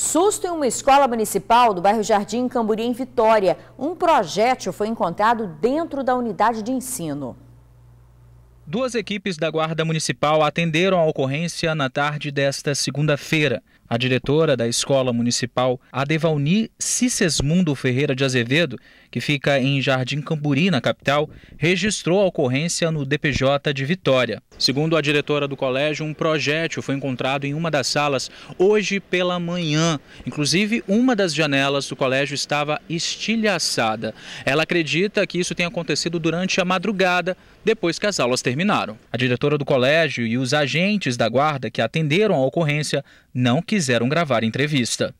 Susto em uma escola municipal do bairro Jardim Camburi, em Vitória. Um projétil foi encontrado dentro da unidade de ensino. Duas equipes da Guarda Municipal atenderam a ocorrência na tarde desta segunda-feira. A diretora da Escola Municipal Adevalni Cicesmundo Ferreira de Azevedo, que fica em Jardim Camburi, na capital, registrou a ocorrência no DPJ de Vitória. Segundo a diretora do colégio, um projétil foi encontrado em uma das salas hoje pela manhã. Inclusive, uma das janelas do colégio estava estilhaçada. Ela acredita que isso tenha acontecido durante a madrugada, depois que as aulas terminaram. A diretora do colégio e os agentes da guarda que atenderam a ocorrência não quiseram gravar entrevista.